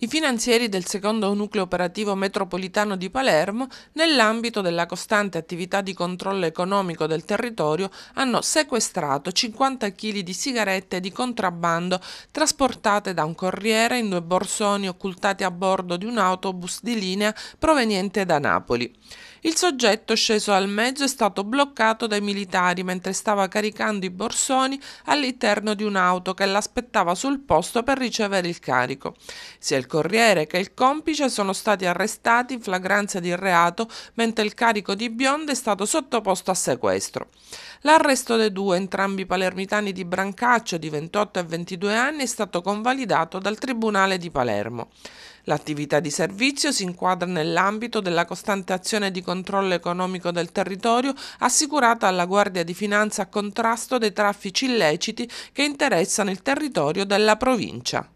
i finanzieri del secondo nucleo operativo metropolitano di Palermo, nell'ambito della costante attività di controllo economico del territorio, hanno sequestrato 50 kg di sigarette di contrabbando trasportate da un corriere in due borsoni occultati a bordo di un autobus di linea proveniente da Napoli. Il soggetto sceso al mezzo è stato bloccato dai militari mentre stava caricando i borsoni all'interno di un'auto che l'aspettava sul posto per ricevere il carico. Sia il corriere che il complice sono stati arrestati in flagranza di reato mentre il carico di bionde è stato sottoposto a sequestro. L'arresto dei due, entrambi palermitani di Brancaccio di 28 e 22 anni, è stato convalidato dal Tribunale di Palermo. L'attività di servizio si inquadra nell'ambito della costante azione di controllo economico del territorio assicurata alla Guardia di Finanza a contrasto dei traffici illeciti che interessano il territorio della provincia.